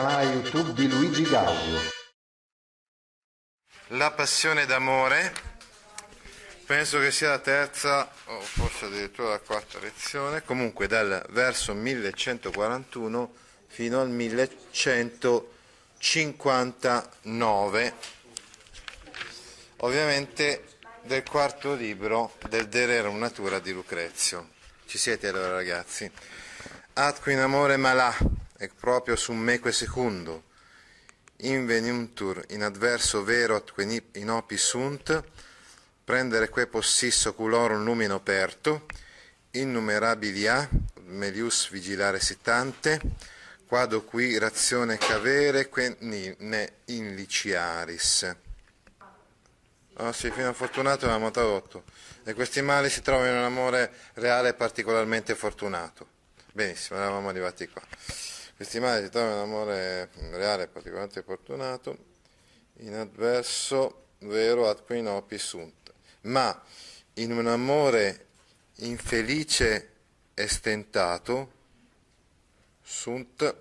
canale YouTube di Luigi Gaudio. La passione d'amore, penso che sia la terza o forse addirittura la quarta lezione, comunque dal verso 1141 fino al 1159, ovviamente del quarto libro del De Rerum Natura di Lucrezio. Ci siete allora ragazzi? Atqui in amore malà e proprio sum meque secundo, inveniuntur in adverso vero atque in opi sunt, prendere que possisso culorum lumine operto, innumerabilia, melius vigilare sitante, quado qui razione cavere, que ne inliciaris. Oh ah, sì, fino a fortunato è una nota 8. E questi mali si trovano in un amore reale particolarmente fortunato. Benissimo, eravamo arrivati qua. Questi mali si trovano in un amore reale particolarmente fortunato, in adverso vero ad qui nopi sunt, ma in un amore infelice e stentato sunt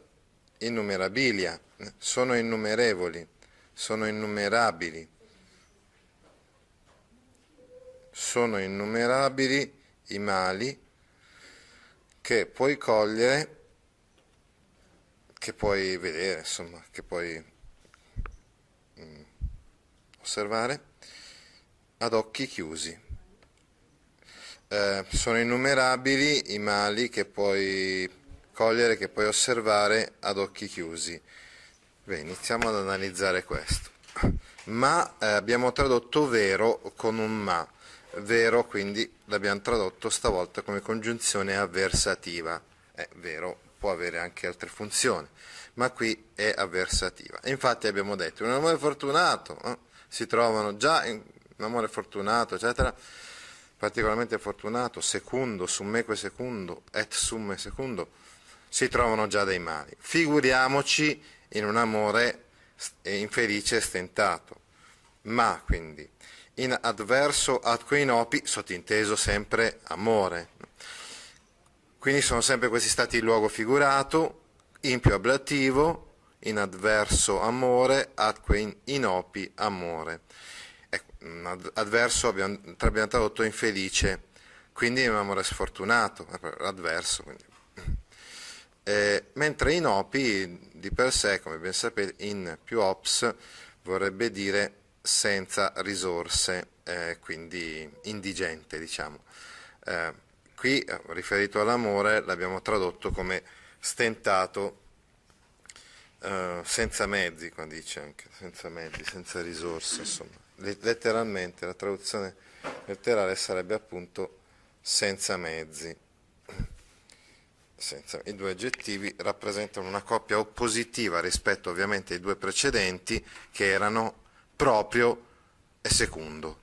innumerabilia, sono innumerevoli, sono innumerabili, sono innumerabili i mali che puoi cogliere che puoi vedere, insomma, che puoi mh, mm, osservare ad occhi chiusi. Eh, sono innumerabili i mali che puoi cogliere, che puoi osservare ad occhi chiusi. Beh, iniziamo ad analizzare questo. Ma eh, abbiamo tradotto vero con un ma. Vero, quindi l'abbiamo tradotto stavolta come congiunzione avversativa. È vero, può avere anche altre funzioni, ma qui è avversativa. Infatti abbiamo detto, un amore fortunato, eh, si trovano già in, un amore fortunato, eccetera, particolarmente fortunato, secondo, summeque secondo, et summe secondo, si trovano già dei mali. Figuriamoci in un amore infelice e stentato. Ma quindi, in adverso ad quei nopi, sottinteso sempre amore, quindi sono sempre questi stati in luogo figurato, in più ablativo, in adverso amore, atque in, opi amore. Ecco, mm, adverso abbiamo, abbiamo tradotto infelice, quindi è un amore sfortunato, adverso. Eh, mentre in opi di per sé, come ben sapete, in più ops vorrebbe dire senza risorse, eh, quindi indigente, diciamo. Eh, Qui, eh, riferito all'amore, l'abbiamo tradotto come stentato, eh, senza mezzi, qua dice anche, senza mezzi, senza risorse, insomma. Letteralmente la traduzione letterale sarebbe appunto senza mezzi. Senza, I due aggettivi rappresentano una coppia oppositiva rispetto ovviamente ai due precedenti che erano proprio e secondo.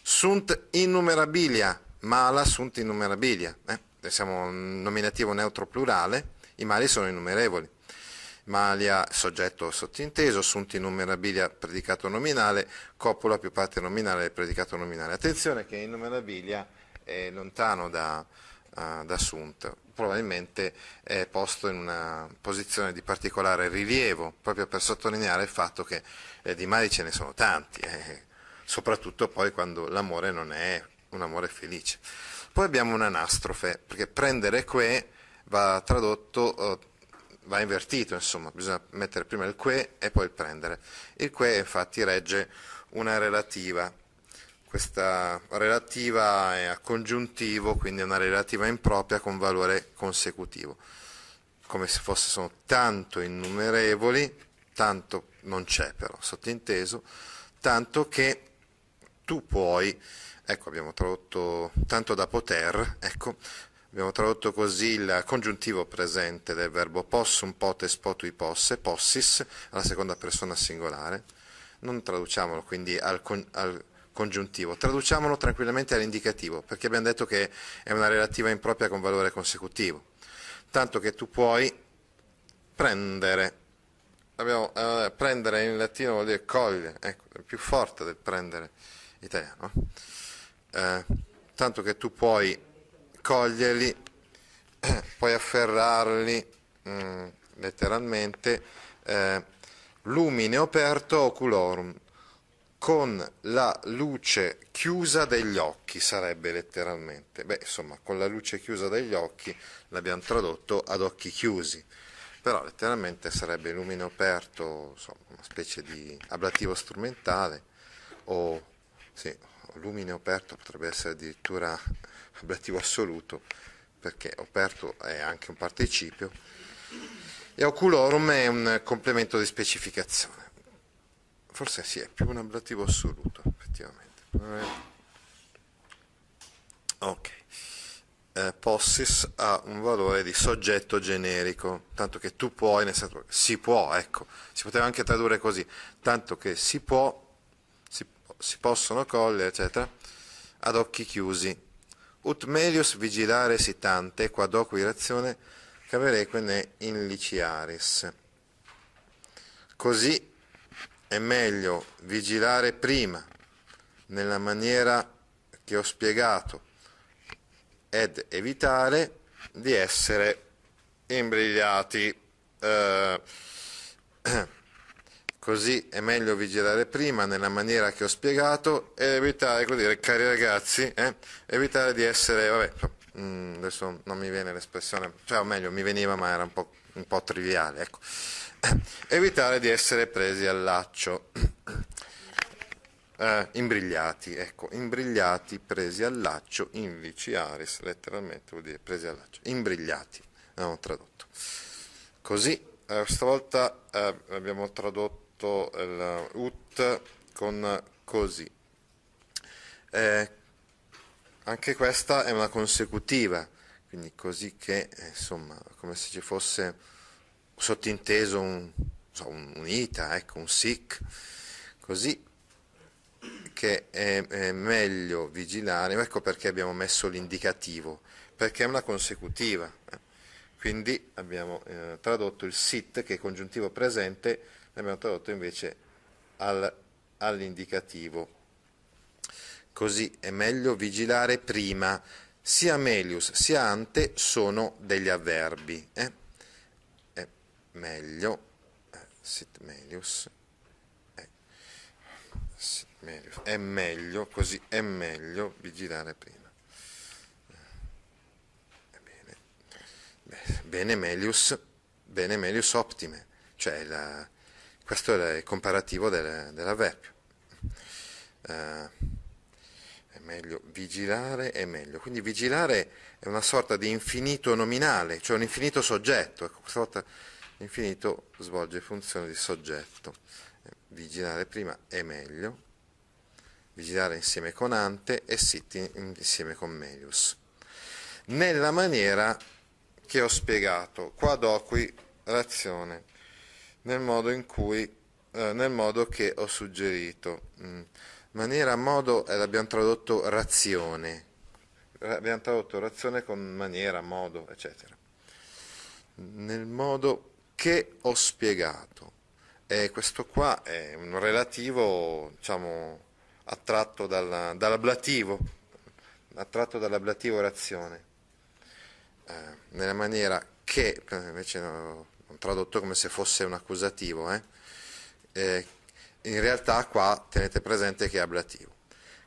Sunt innumerabilia mala sunt innumerabilia, eh? siamo un nominativo neutro plurale, i mali sono innumerevoli. Malia, soggetto sottinteso, sunt innumerabilia, predicato nominale, copula più parte nominale del predicato nominale. Attenzione che innumerabilia è lontano da, uh, da sunt, probabilmente è posto in una posizione di particolare rilievo, proprio per sottolineare il fatto che eh, di mali ce ne sono tanti, eh, soprattutto poi quando l'amore non è un amore felice. Poi abbiamo un'anastrofe, perché prendere que va tradotto, eh, va invertito, insomma, bisogna mettere prima il que e poi il prendere. Il que infatti regge una relativa, questa relativa è a congiuntivo, quindi è una relativa impropria con valore consecutivo. Come se fossero tanto innumerevoli, tanto non c'è però, sottinteso, tanto che tu puoi Ecco, abbiamo tradotto tanto da poter, ecco, abbiamo tradotto così il congiuntivo presente del verbo possum, potes, potui, posse, possis, alla seconda persona singolare. Non traduciamolo quindi al, con, al congiuntivo, traduciamolo tranquillamente all'indicativo, perché abbiamo detto che è una relativa impropria con valore consecutivo. Tanto che tu puoi prendere abbiamo eh, prendere in latino vuol dire cogliere, ecco, è più forte del prendere italiano. Eh, tanto che tu puoi coglierli, puoi afferrarli mh, mm, letteralmente, eh, lumine aperto oculorum, con la luce chiusa degli occhi, sarebbe letteralmente. Beh, insomma, con la luce chiusa degli occhi l'abbiamo tradotto ad occhi chiusi, però letteralmente sarebbe lumine aperto, insomma, una specie di ablativo strumentale o, sì, lumine aperto potrebbe essere addirittura ablativo assoluto, perché aperto è anche un participio, e oculorum è un complemento di specificazione. Forse sì, è più un ablativo assoluto, effettivamente. Ok. Eh, possis ha un valore di soggetto generico, tanto che tu puoi, nel senso si può, ecco, si poteva anche tradurre così, tanto che si può si possono cogliere, eccetera, ad occhi chiusi. Ut melius vigilare si tante, sitante, quadoque irazione, cavereque ne in liciaris. Così è meglio vigilare prima, nella maniera che ho spiegato, ed evitare di essere imbrigliati. Eh, Così è meglio vigilare prima nella maniera che ho spiegato e evitare, dire, cari ragazzi, eh, evitare di essere, vabbè, mm, adesso non mi viene l'espressione, cioè o meglio mi veniva ma era un po', un po triviale, ecco. evitare di essere presi al laccio. Eh, imbrigliati, ecco, imbrigliati, presi al laccio, invici aris, letteralmente vuol dire presi al laccio, imbrigliati, abbiamo tradotto. Così, eh, stavolta eh, abbiamo tradotto tutto il eh, ut con così. Eh, anche questa è una consecutiva, quindi così che, eh, insomma, come se ci fosse sottinteso un, so, un'ita, ecco, un sic, così che è, è meglio vigilare, ecco perché abbiamo messo l'indicativo, perché è una consecutiva. Quindi abbiamo eh, tradotto il sit, che è congiuntivo presente, l'abbiamo tradotto invece al, all'indicativo. Così è meglio vigilare prima. Sia melius sia ante sono degli avverbi. Eh? È meglio, eh, sit melius, eh, sit melius, è meglio, così è meglio vigilare prima. Eh, bene, Bene melius, bene melius optime, cioè la, questo è il comparativo del, dell'avverbio. Eh, è meglio vigilare è meglio. Quindi vigilare è una sorta di infinito nominale, cioè un infinito soggetto. Ecco, questa volta l'infinito svolge funzione di soggetto. Eh, vigilare prima è meglio. Vigilare insieme con ante e sitti insieme con melius. Nella maniera che ho spiegato, qua do qui l'azione nel modo, in cui, eh, nel modo che ho suggerito. Mm. Maniera, modo, eh, l'abbiamo tradotto razione, abbiamo tradotto razione con maniera, modo, eccetera. Nel modo che ho spiegato. E questo qua è un relativo, diciamo, attratto dalla, dall'ablativo, attratto dall'ablativo razione. Eh, nella maniera che, eh, invece no, tradotto come se fosse un accusativo, eh? Eh, in realtà qua tenete presente che è ablativo,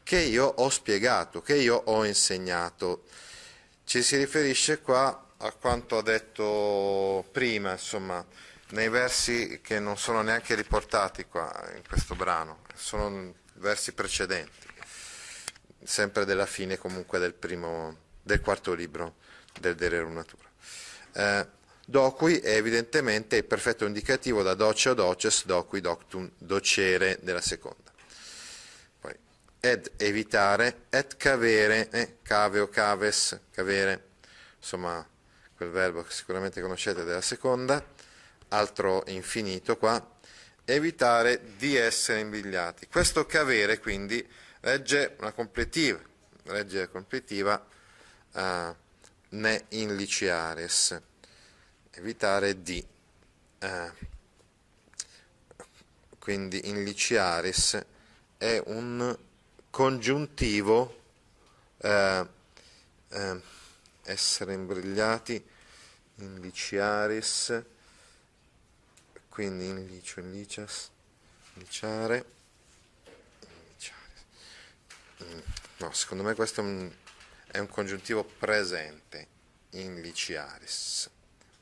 che io ho spiegato, che io ho insegnato. Ci si riferisce qua a quanto ho detto prima, insomma, nei versi che non sono neanche riportati qua in questo brano, sono versi precedenti, sempre della fine comunque del, primo, del quarto libro del De Natura. Eh, Docui è evidentemente il perfetto indicativo da doce o doces, docui doctum, docere della seconda. Poi, ed evitare, et cavere, eh, o caves, cavere, insomma quel verbo che sicuramente conoscete della seconda, altro infinito qua, evitare di essere imbigliati. Questo cavere quindi regge una completiva, regge completiva uh, ne in liciares evitare di eh, quindi in liciaris è un congiuntivo eh, eh, essere imbrigliati in liciaris quindi in licio, in licias liciare mm, no, secondo me questo è un, è un congiuntivo presente in liciaris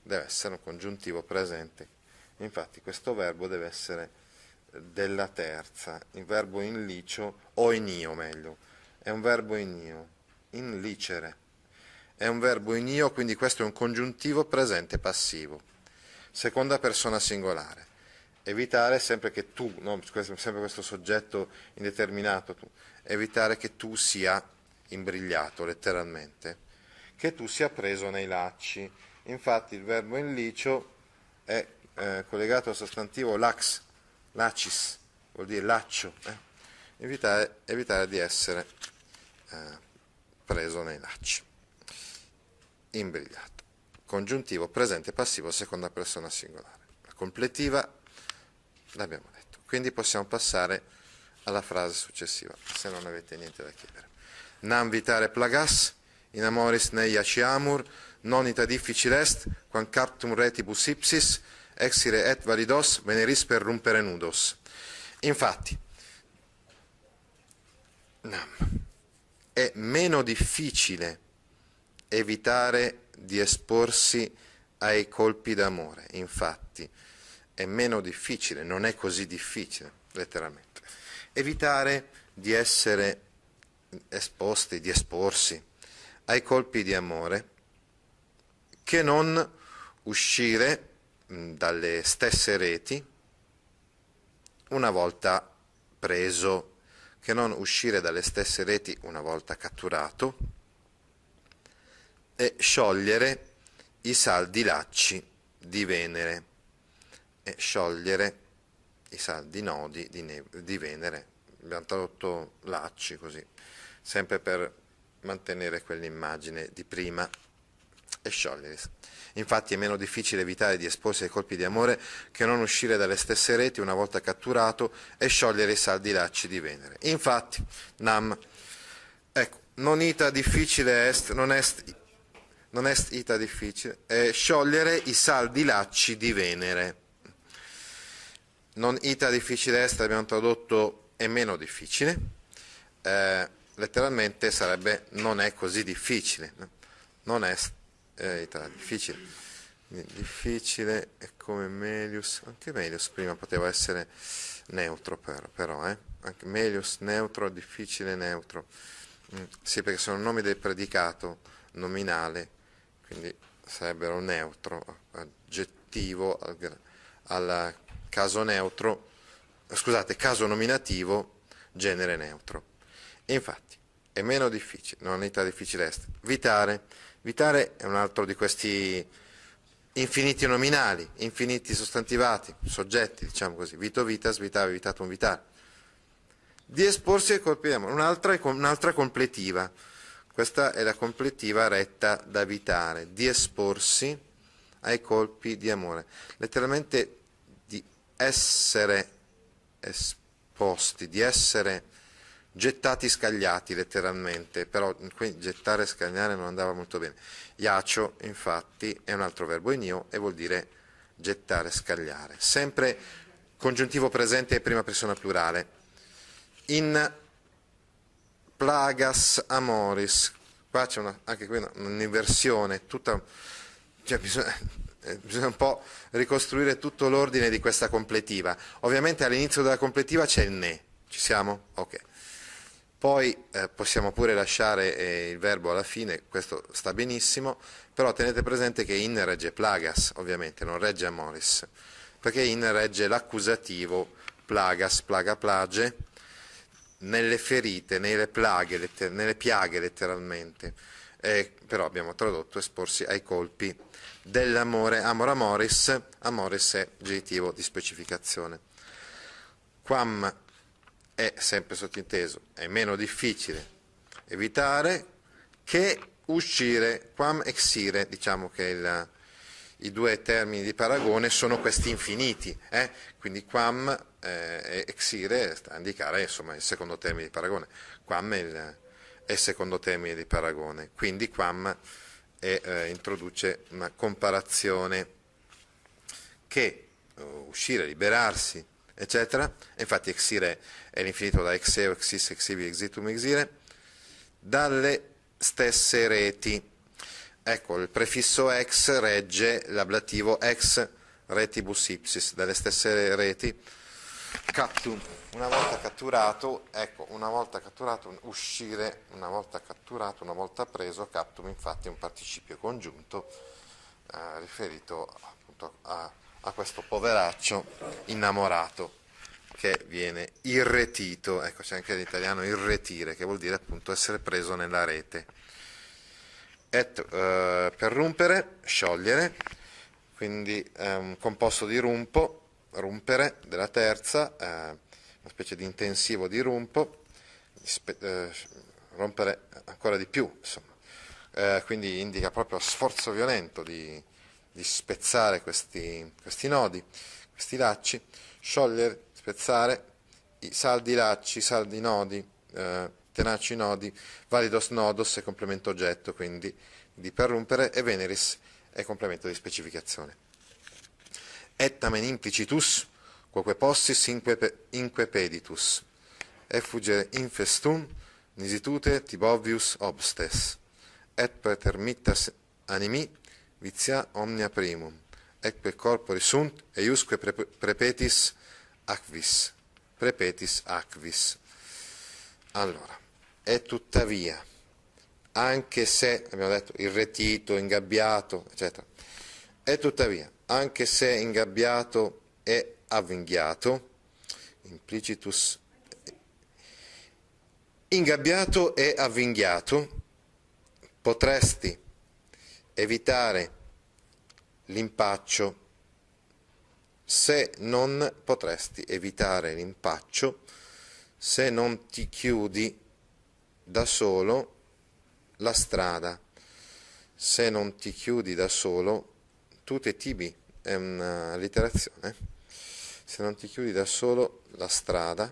deve essere un congiuntivo presente. Infatti questo verbo deve essere della terza, il verbo in licio o in io meglio, è un verbo in io, in licere. È un verbo in io, quindi questo è un congiuntivo presente passivo. Seconda persona singolare. Evitare sempre che tu, no, sempre questo soggetto indeterminato, tu, evitare che tu sia imbrigliato letteralmente, che tu sia preso nei lacci, Infatti il verbo in licio è eh, collegato al sostantivo lax, lacis, vuol dire laccio, eh? evitare, evitare, di essere eh, preso nei lacci, imbrigliato. Congiuntivo, presente, passivo, seconda persona singolare. La completiva l'abbiamo detto, quindi possiamo passare alla frase successiva, se non avete niente da chiedere. Nam vitare plagas, in amoris ne amur, non ita difficile est, captum retibus ipsis, exire et validos, veneris per rumpere nudos. Infatti, è meno difficile evitare di esporsi ai colpi d'amore, infatti, è meno difficile, non è così difficile, letteralmente, evitare di essere mm, esposti, di esporsi ai colpi di amore che non uscire mm, dalle stesse reti una volta preso, che non uscire dalle stesse reti una volta catturato e sciogliere i saldi lacci di Venere e sciogliere i saldi nodi di, di Venere. Abbiamo tradotto lacci così, sempre per mantenere quell'immagine di prima e sciogliersi. Infatti è meno difficile evitare di esporsi ai colpi di amore che non uscire dalle stesse reti una volta catturato e sciogliere i saldi lacci di Venere. Infatti, Nam, ecco, non ita difficile est, non est, non est ita difficile, è sciogliere i saldi lacci di Venere. Non ita difficile est abbiamo tradotto è meno difficile, eh, letteralmente sarebbe non è così difficile, non est eh, difficile. Difficile è come Melius, anche Melius prima poteva essere neutro però, però eh? anche Melius neutro, difficile neutro. Mm, sì, perché sono nomi del predicato nominale, quindi sarebbero neutro, aggettivo al, al caso neutro, eh, scusate, caso nominativo, genere neutro. E infatti è meno difficile, non è difficile est. Vitare Vitare è un altro di questi infiniti nominali, infiniti sostantivati, soggetti, diciamo così, vito vitas, vitave, vitatum vitale. Di esporsi ai colpi colpiamo un'altra, un'altra completiva. Questa è la completiva retta da vitare, di esporsi ai colpi di amore. Letteralmente di essere esposti, di essere gettati scagliati letteralmente, però qui gettare e scagliare non andava molto bene. Iacio infatti è un altro verbo in io e vuol dire gettare, scagliare. Sempre congiuntivo presente e prima persona plurale. In plagas amoris, qua c'è una, anche qui un'inversione, tutta, cioè bisogna, eh, bisogna un po' ricostruire tutto l'ordine di questa completiva. Ovviamente all'inizio della completiva c'è il ne, ci siamo? Ok. Poi eh, possiamo pure lasciare eh, il verbo alla fine, questo sta benissimo, però tenete presente che in regge plagas, ovviamente, non regge amoris, perché in regge l'accusativo plagas, plaga plage, nelle ferite, nelle, plaghe, letter- nelle piaghe letteralmente, eh, però abbiamo tradotto esporsi ai colpi dell'amore, amor amoris, amoris è genitivo di specificazione. Quam è sempre sottinteso, è meno difficile evitare che uscire, quam exire, diciamo che il, i due termini di paragone sono questi infiniti, eh? quindi quam eh, e eh, exire sta a indicare insomma, il secondo termine di paragone, quam è il, è il secondo termine di paragone, quindi quam è, eh, introduce una comparazione che eh, uscire, liberarsi, eccetera, infatti exire è l'infinito da exeo, exis, exivi, exitum, exile, dalle stesse reti. Ecco, il prefisso ex regge l'ablativo ex retibus ipsis, dalle stesse reti. Captum. Una volta catturato, ecco, una volta catturato, uscire, una volta catturato, una volta preso, captum infatti è un participio congiunto eh, riferito appunto a, a questo poveraccio innamorato che viene irretito, ecco c'è anche l'italiano irretire, che vuol dire appunto essere preso nella rete. Et, eh, per rompere, sciogliere, quindi è eh, un composto di rumpo, rompere della terza, eh, una specie di intensivo di rumpo, spe- eh, rompere ancora di più, insomma. Eh, quindi indica proprio sforzo violento di, di spezzare questi, questi nodi, questi lacci, sciogliere spezzare, i saldi lacci, saldi nodi, eh, tenaci nodi, validos nodos è complemento oggetto, quindi di perrumpere, e veneris è complemento di specificazione. Ettamen implicitus, quoque possis inque, peditus, effugere infestum, nisitute tibovius obstes, et per animi vizia omnia primum, ecque corporis sunt, eiusque prepetis acvis, prepetis acvis. Allora, è tuttavia, anche se, abbiamo detto, irretito, ingabbiato, eccetera, è tuttavia, anche se ingabbiato e avvinghiato, implicitus, ingabbiato e avvinghiato, potresti evitare l'impaccio se non potresti evitare l'impaccio, se non ti chiudi da solo la strada, se non ti chiudi da solo, tutti e tibi è una literazione, eh? se non ti chiudi da solo la strada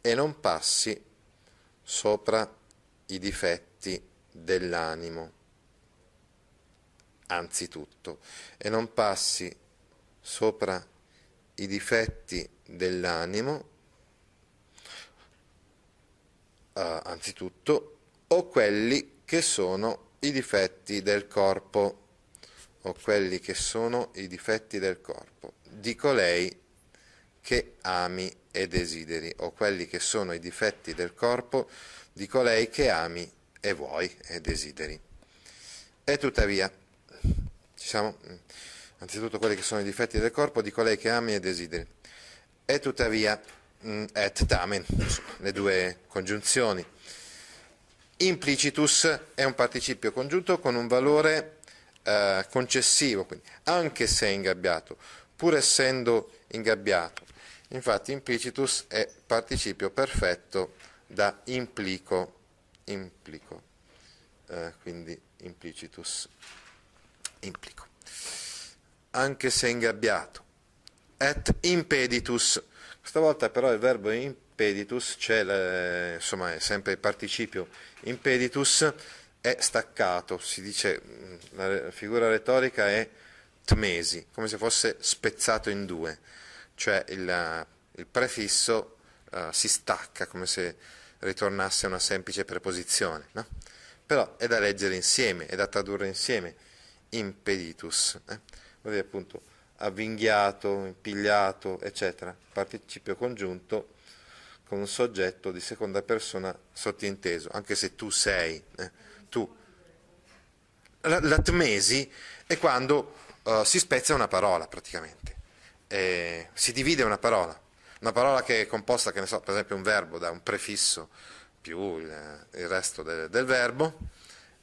e non passi sopra i difetti dell'animo, anzitutto, e non passi sopra i difetti dell'animo, eh, anzitutto, o quelli che sono i difetti del corpo, o quelli che sono i difetti del corpo, di colei che ami e desideri, o quelli che sono i difetti del corpo di colei che ami e vuoi e desideri. E tuttavia, ci siamo? anzitutto quelli che sono i difetti del corpo di colei che ami e desideri. E tuttavia, mm, et tamen, le due congiunzioni. Implicitus è un participio congiunto con un valore eh, concessivo, quindi anche se ingabbiato, pur essendo ingabbiato. Infatti implicitus è participio perfetto da implico, implico. Eh, quindi implicitus, implico anche se ingabbiato. Et impeditus. Questa volta però il verbo impeditus, c'è cioè insomma è sempre il participio impeditus, è staccato, si dice, mm, la figura retorica è tmesi, come se fosse spezzato in due, cioè il, eh, il prefisso uh, si stacca come se ritornasse a una semplice preposizione, no? però è da leggere insieme, è da tradurre insieme, impeditus. Eh? vuol appunto avvinghiato, impigliato, eccetera. Participio congiunto con un soggetto di seconda persona sottinteso, anche se tu sei, eh, tu. L'atmesi è quando uh, si spezza una parola praticamente, eh, si divide una parola, una parola che è composta, che ne so, per esempio un verbo da un prefisso più il, il resto del, del verbo,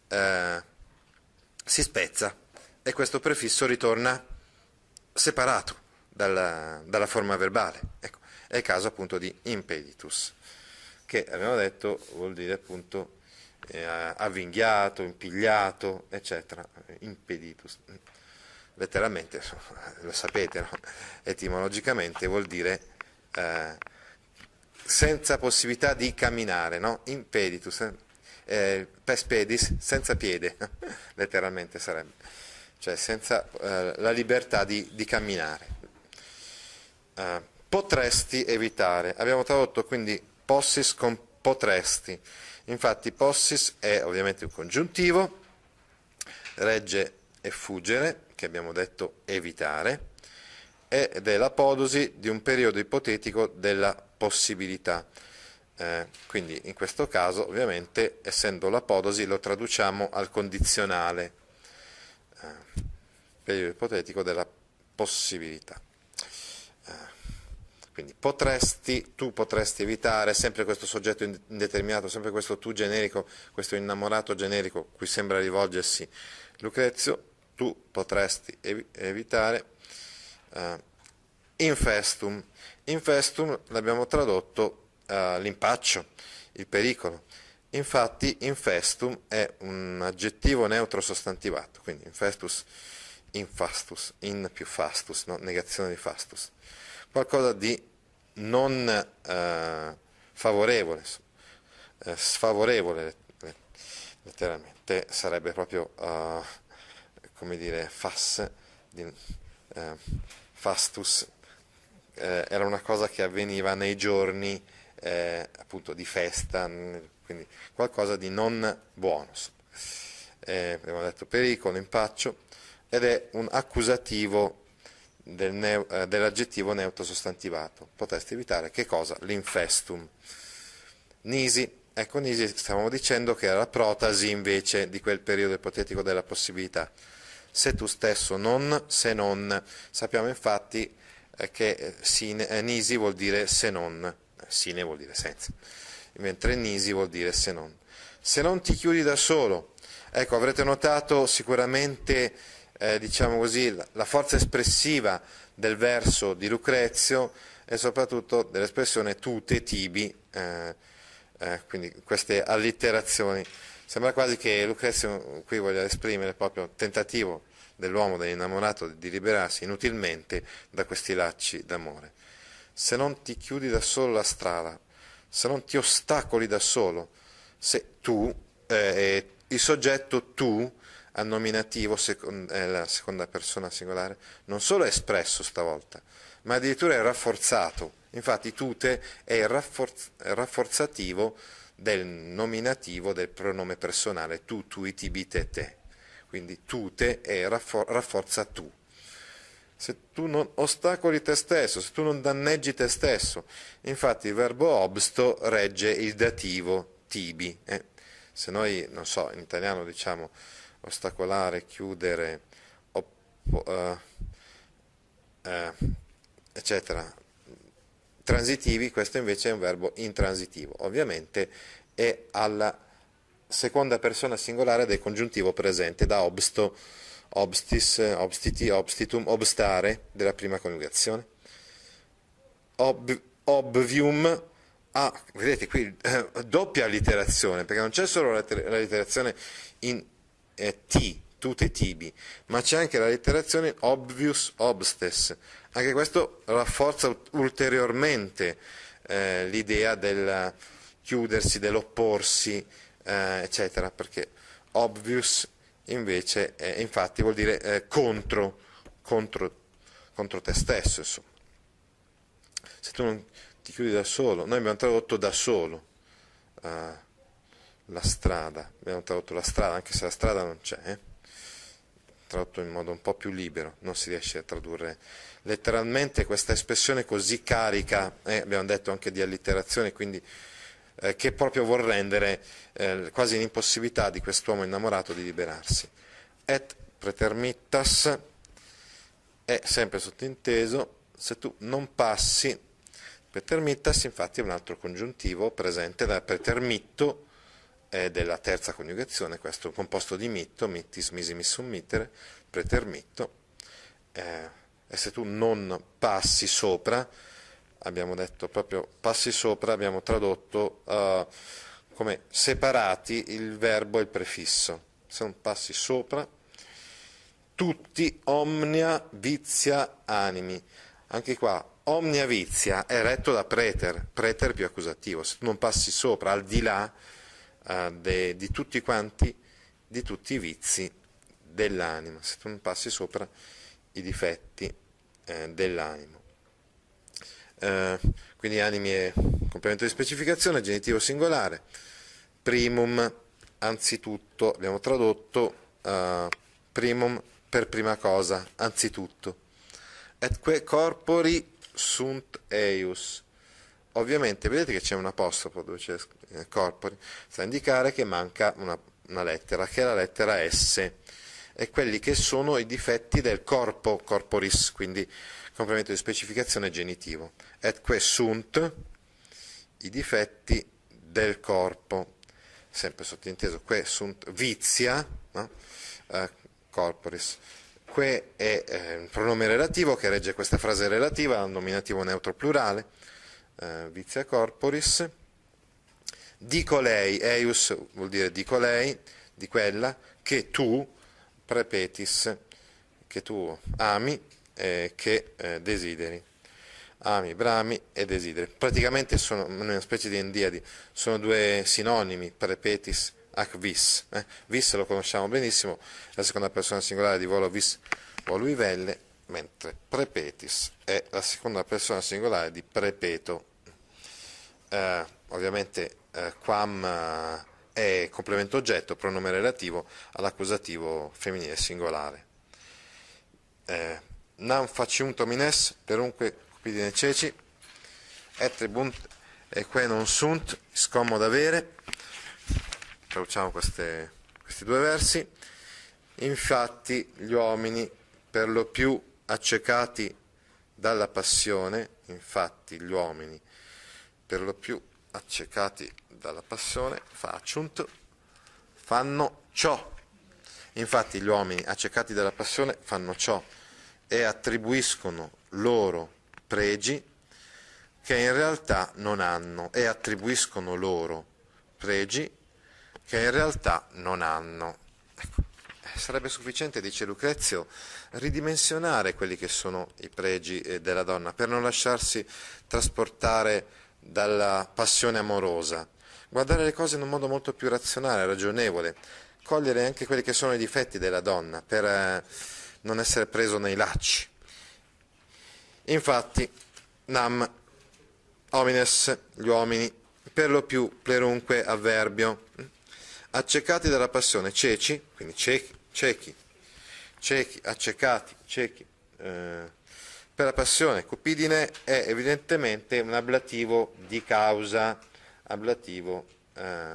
eh, si spezza e questo prefisso ritorna separato dalla, dalla forma verbale. Ecco, è il caso appunto di impeditus, che abbiamo detto vuol dire appunto eh, avvinghiato, impigliato, eccetera, impeditus. Letteralmente, lo sapete, no? etimologicamente vuol dire eh, senza possibilità di camminare, no? impeditus, eh, eh pespedis, senza piede, letteralmente sarebbe cioè senza eh, la libertà di, di camminare. Eh, potresti evitare, abbiamo tradotto quindi possis con potresti, infatti possis è ovviamente un congiuntivo, regge e fuggere, che abbiamo detto evitare, ed è l'apodosi di un periodo ipotetico della possibilità. Eh, quindi in questo caso ovviamente essendo l'apodosi lo traduciamo al condizionale, periodo ipotetico della possibilità. Eh, quindi potresti, tu potresti evitare sempre questo soggetto indeterminato, sempre questo tu generico, questo innamorato generico cui sembra rivolgersi Lucrezio, tu potresti ev- evitare uh, infestum. Infestum l'abbiamo tradotto uh, l'impaccio, il pericolo. Infatti infestum è un aggettivo neutro sostantivato, quindi infestus in fastus, in più fastus, no? negazione di fastus, qualcosa di non eh, favorevole, eh, sfavorevole letteralmente, sarebbe proprio, eh, come dire, fas, di, eh, fastus, eh, era una cosa che avveniva nei giorni eh, appunto di festa, quindi qualcosa di non buono. abbiamo detto pericolo, impaccio ed è un accusativo del neo, eh, dell'aggettivo neutrosostantivato. Potresti evitare che cosa? L'infestum. Nisi. Ecco, Nisi stavamo dicendo che era la protasi invece di quel periodo ipotetico della possibilità. Se tu stesso non, se non. Sappiamo infatti eh, che eh, eh Nisi vuol dire se non, eh, sine vuol dire senza, mentre Nisi vuol dire se non. Se non ti chiudi da solo, ecco, avrete notato sicuramente eh, diciamo così, la forza espressiva del verso di Lucrezio e soprattutto dell'espressione tute tibi, eh, eh, quindi queste allitterazioni. Sembra quasi che Lucrezio qui voglia esprimere proprio il tentativo dell'uomo, dell'innamorato, di liberarsi inutilmente da questi lacci d'amore. Se non ti chiudi da solo la strada, se non ti ostacoli da solo, se tu, eh, il soggetto tu, al nominativo, seco- eh, la seconda persona singolare, non solo è espresso stavolta, ma addirittura è rafforzato. Infatti tute è il rafforzativo del nominativo del pronome personale tu, tu, tui, tibite, te. Quindi tute è raffor- rafforza tu. Se tu non ostacoli te stesso, se tu non danneggi te stesso. Infatti il verbo obsto regge il dativo tibi. Eh? Se noi, non so, in italiano diciamo ostacolare, chiudere, oppo, eh, eh, eccetera. Transitivi, questo invece è un verbo intransitivo, ovviamente è alla seconda persona singolare del congiuntivo presente da obsto, obstis, obstiti, obstitum, obstare della prima coniugazione. Ob, obvium, ah, vedete qui eh, doppia alliterazione, perché non c'è solo la, la literazione in eh, T, tute tibi, ma c'è anche la letterazione obvious obstes. Anche questo rafforza ulteriormente eh, l'idea del chiudersi, dell'opporsi, eh, eccetera, perché obvious invece eh, infatti vuol dire eh, contro, contro, contro, te stesso. Insomma. Se tu non ti chiudi da solo, noi abbiamo tradotto da solo. Eh, la strada, abbiamo tradotto la strada, anche se la strada non c'è, eh. tradotto in modo un po' più libero, non si riesce a tradurre letteralmente questa espressione così carica, eh, abbiamo detto anche di allitterazione, quindi eh, che proprio vuol rendere eh, quasi l'impossibilità di quest'uomo innamorato di liberarsi. Et pretermittas è sempre sottinteso, se tu non passi, pretermittas infatti è un altro congiuntivo presente da pretermitto, è della terza coniugazione, questo è composto di mitto, mittis, misi, missum, mitere, pretermitto, eh, e se tu non passi sopra, abbiamo detto proprio passi sopra, abbiamo tradotto eh, come separati il verbo e il prefisso, se non passi sopra, tutti omnia vizia animi, anche qua omnia vizia è retto da preter, preter più accusativo, se tu non passi sopra, al di là, eh, de, di tutti quanti, di tutti i vizi dell'anima, se tu non passi sopra i difetti eh, dell'animo. Eh, quindi animi è complemento di specificazione, genitivo singolare, primum, anzitutto, abbiamo tradotto eh, primum per prima cosa, anzitutto. Etque corpori sunt eius Ovviamente vedete che c'è un apostrofo dove c'è eh, corpore, sta a indicare che manca una, una lettera, che è la lettera S, e quelli che sono i difetti del corpo, corporis, quindi complemento di specificazione genitivo. Et que sunt i difetti del corpo, sempre sottinteso, que sunt vizia, no? eh, corporis. Que è eh, un pronome relativo che regge questa frase relativa al nominativo neutro plurale eh, vizia corporis, di colei, eius vuol dire di colei, di quella che tu prepetis, che tu ami e che eh, desideri. Ami, brami e desideri. Praticamente sono una specie di endiadi, sono due sinonimi, prepetis ac vis. Eh? Vis lo conosciamo benissimo, la seconda persona singolare di volo vis volu vivelle, mentre prepetis è la seconda persona singolare di prepeto eh, ovviamente eh, quam eh, è complemento oggetto, pronome relativo all'accusativo femminile singolare. Eh, nam faciuntum in es, perunque cupidine ceci, ettribunt e que non sunt, scomodo avere, traduciamo queste, questi due versi, infatti gli uomini per lo più accecati dalla passione, infatti gli uomini per lo più accecati dalla passione, faciunt, fanno ciò. Infatti gli uomini accecati dalla passione fanno ciò e attribuiscono loro pregi che in realtà non hanno e attribuiscono loro pregi che in realtà non hanno. Ecco. Eh, sarebbe sufficiente, dice Lucrezio, ridimensionare quelli che sono i pregi eh, della donna per non lasciarsi trasportare dalla passione amorosa, guardare le cose in un modo molto più razionale, ragionevole, cogliere anche quelli che sono i difetti della donna per eh, non essere preso nei lacci. Infatti, nam, homines, gli uomini, per lo più plerunque avverbio, accecati dalla passione, ceci, quindi ciechi, ciechi, ciechi, accecati, ciechi, eh, per la passione cupidine è evidentemente un ablativo di causa, ablativo eh,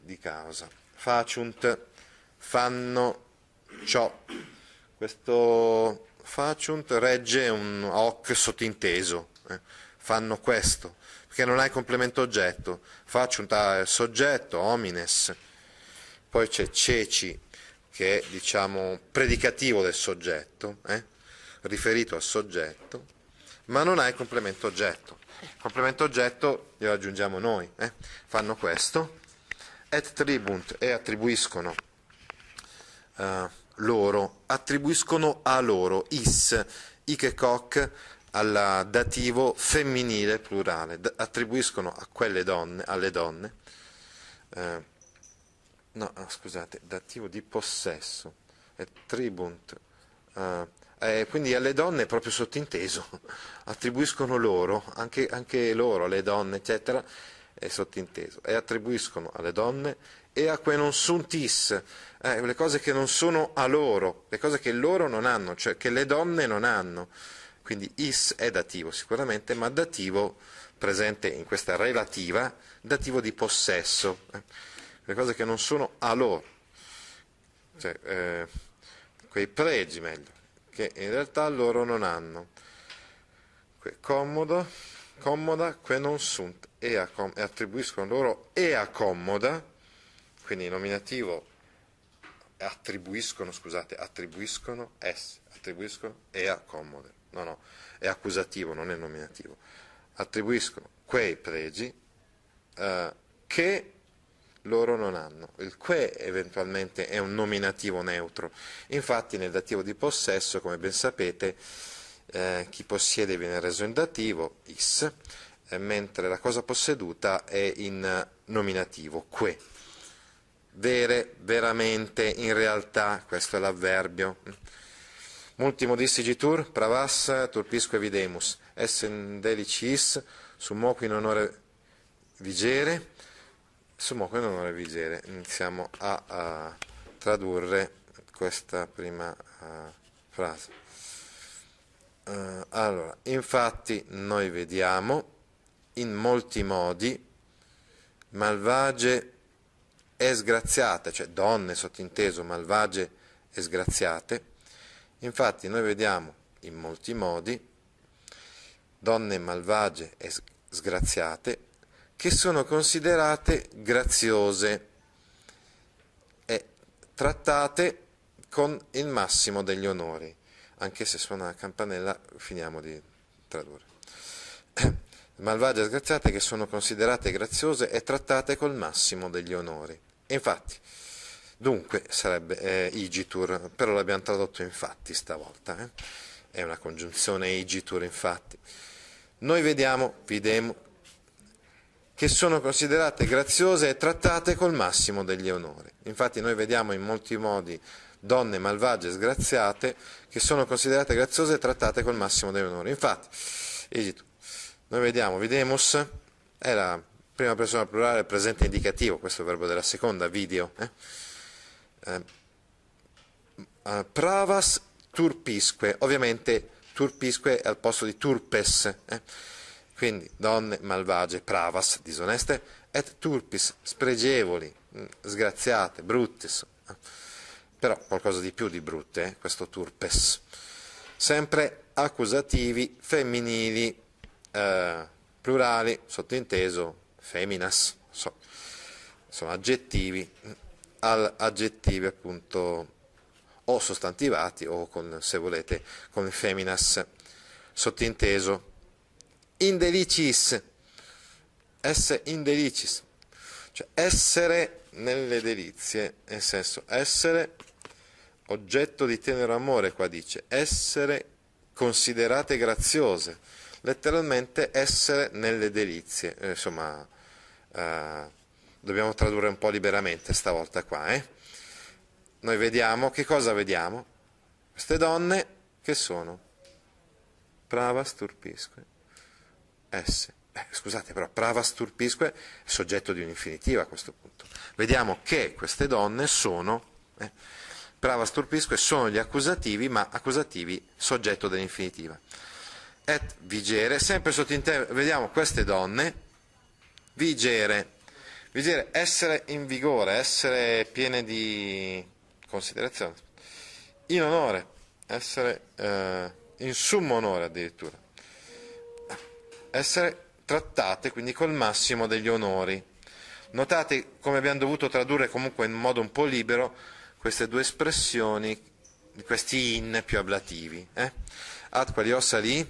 di causa. Faciunt, fanno ciò. Questo faciunt regge un hoc sottinteso, eh. fanno questo, perché non ha il complemento oggetto. Faciunt ha il soggetto, homines, poi c'è ceci, che è diciamo predicativo del soggetto. Eh riferito al soggetto, ma non ha il complemento oggetto. Il complemento oggetto glielo aggiungiamo noi, eh? fanno questo, et tribunt e attribuiscono eh, loro, attribuiscono a loro, is, coc, al dativo femminile plurale, D- attribuiscono a quelle donne, alle donne, eh, no, scusate, dativo di possesso, et tribunt, eh, eh, quindi alle donne è proprio sottinteso, attribuiscono loro, anche, anche loro, alle donne, eccetera, è sottinteso, e attribuiscono alle donne e a quei non suntis, eh, le cose che non sono a loro, le cose che loro non hanno, cioè che le donne non hanno. Quindi is è dativo sicuramente, ma dativo presente in questa relativa, dativo di possesso, eh, le cose che non sono a loro, cioè eh, quei pregi meglio che in realtà loro non hanno. Que commodo, commoda, que non sunt, ea com- e attribuiscono loro ea commoda, quindi nominativo attribuiscono, scusate, attribuiscono es, attribuiscono ea commode, no no, è accusativo, non è nominativo, attribuiscono quei pregi eh, che loro non hanno. Il que eventualmente è un nominativo neutro, infatti nel dativo di possesso, come ben sapete, eh, chi possiede viene reso in dativo, is, eh, mentre la cosa posseduta è in nominativo, que. Vere, veramente, in realtà, questo è l'avverbio. Multimo dissigitur, pravas, turpisque videmus, essendelici is, summo qui in onore vigere, Sumoku e onore Vigere. Iniziamo a, a, tradurre questa prima uh, frase. Uh, allora, infatti noi vediamo in molti modi malvagie e sgraziate, cioè donne sottinteso, malvagie e sgraziate. Infatti noi vediamo in molti modi donne malvagie e sgraziate che sono considerate graziose e trattate con il massimo degli onori, anche se suona la campanella finiamo di tradurre. Malvagie sgraziate che sono considerate graziose e trattate col massimo degli onori. Infatti, dunque sarebbe eh, igitur, però l'abbiamo tradotto infatti stavolta, eh? è una congiunzione igitur infatti. Noi vediamo, videmo, che sono considerate graziose e trattate col massimo degli onori. Infatti noi vediamo in molti modi donne malvagie e sgraziate che sono considerate graziose e trattate col massimo degli onori. Infatti, noi vediamo videmus, è la prima persona plurale presente indicativo, questo è il verbo della seconda, video. Eh. eh? Eh, pravas turpisque, ovviamente turpisque è al posto di turpes. Eh? Quindi donne malvagie, pravas, disoneste, et turpis, spregevoli, mm, sgraziate, bruttis. Però qualcosa di più di brutte, eh? questo turpes. Sempre accusativi femminili, eh, plurali, sottinteso, feminas, so. sono aggettivi, mm, al aggettivi appunto o sostantivati o con, se volete con feminas, sottinteso indelicis, esse indelicis, cioè essere nelle delizie, nel senso essere oggetto di tenero amore, qua dice, essere considerate graziose, letteralmente essere nelle delizie, eh, insomma, eh, dobbiamo tradurre un po' liberamente stavolta qua, eh? Noi vediamo, che cosa vediamo? Queste donne che sono? Prava sturpisque. Eh, S. Eh, scusate, però pravas turpisque eh, è soggetto di un'infinitiva a questo punto. Vediamo che queste donne sono, eh, pravas sono gli accusativi, ma accusativi soggetto dell'infinitiva. Et vigere, sempre sottinteso, vediamo queste donne, vigere, vigere, essere in vigore, essere piene di considerazione, in onore, essere eh, in summo onore addirittura essere trattate quindi col massimo degli onori. Notate come abbiamo dovuto tradurre comunque in modo un po' libero queste due espressioni, questi in più ablativi. Eh? Ad quali ossa lì,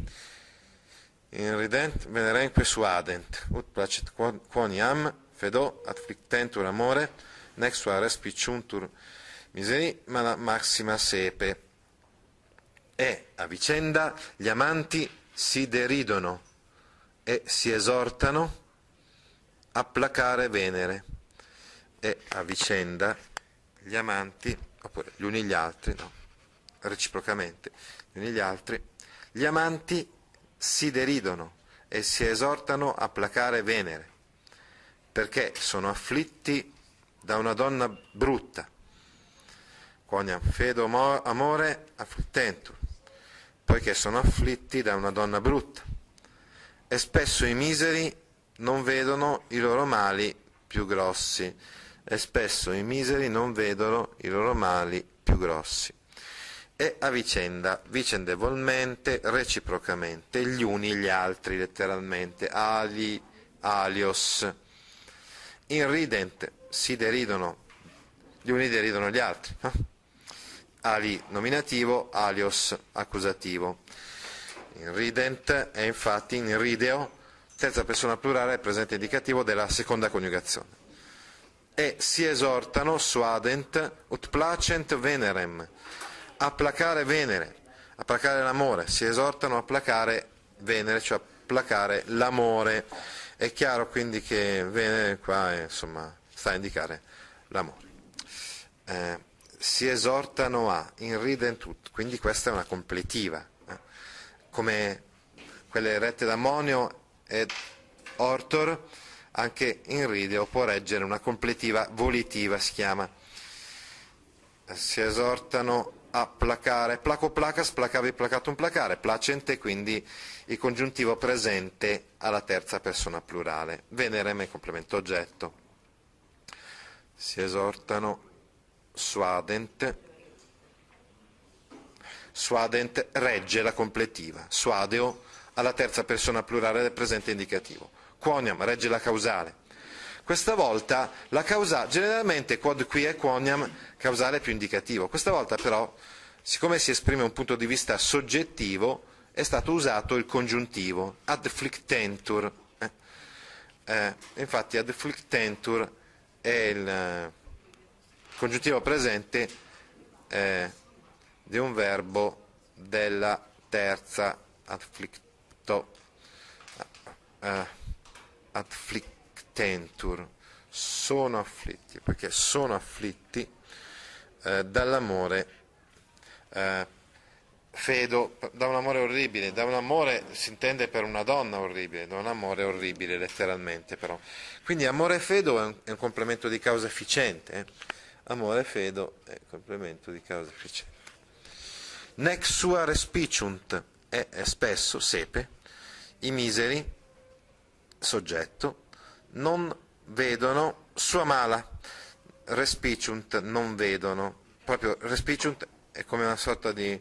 inrident, venerenque suadent, ut placet quoniam, fedo, afflictentur amore, nexua respicuntur miseri, ma la maxima sepe. E a vicenda gli amanti si deridono e si esortano a placare Venere e a vicenda gli amanti, oppure gli uni gli altri, no, reciprocamente, gli uni gli altri, gli amanti si deridono e si esortano a placare Venere, perché sono afflitti da una donna brutta. Coniam fedo amore afflittentur, poiché sono afflitti da una donna brutta e spesso i miseri non vedono i loro mali più grossi, e spesso i miseri non vedono i loro mali più grossi. E a vicenda, vicendevolmente, reciprocamente, gli uni gli altri, letteralmente, ali, alios. In Inrident, si deridono, gli uni deridono gli altri. Ali nominativo, alios accusativo. In rident è infatti in rideo, terza persona plurale è presente indicativo della seconda coniugazione. E si esortano suadent ut placent venerem, a placare Venere, a placare l'amore, si esortano a placare Venere, cioè a placare l'amore. È chiaro quindi che Venere qua è, insomma, sta a indicare l'amore. Eh, si esortano a, in rident ut, quindi questa è una completiva come quelle rette da Monio ed Ortor, anche in rideo può reggere una completiva volitiva, si chiama. Si esortano a placare, placo placas, placavi placatum placare, placente, quindi il congiuntivo presente alla terza persona plurale. Venerem è complemento oggetto. Si esortano suadent, suadent regge la completiva, suadeo alla terza persona plurale del presente indicativo, quoniam regge la causale. Questa volta la causale, generalmente quod qui è quoniam causale più indicativo, questa volta però, siccome si esprime un punto di vista soggettivo, è stato usato il congiuntivo, ad flictentur. eh, eh infatti ad flictentur è il eh, congiuntivo presente eh, di un verbo della terza afflicto, eh, afflictentur, sono afflitti, perché sono afflitti eh, dall'amore eh, fedo, da un amore orribile, da un amore si intende per una donna orribile, da un amore orribile letteralmente però. Quindi amore fedo è un, è un complemento di causa efficiente, eh. amore fedo è un complemento di causa efficiente. Nec sua respiciunt, e spesso sepe, i miseri, soggetto, non vedono sua mala, respiciunt non vedono, proprio respiciunt è come una sorta di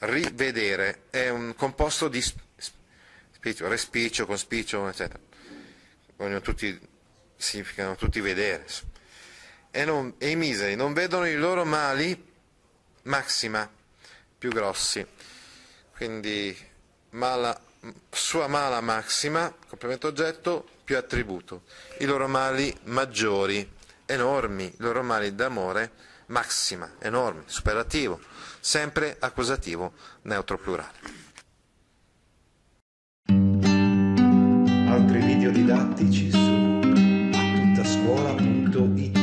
rivedere, è un composto di spicio, respicio, conspicio, eccetera. Vogliono tutti, significano tutti vedere. E, non, e i miseri non vedono i loro mali Maxima più grossi. Quindi mala, sua mala maxima, complemento oggetto, più attributo. I loro mali maggiori, enormi, i loro mali d'amore, maxima, enormi, superativo, sempre accusativo neutro plurale. Altri video didattici su attuttascuola.it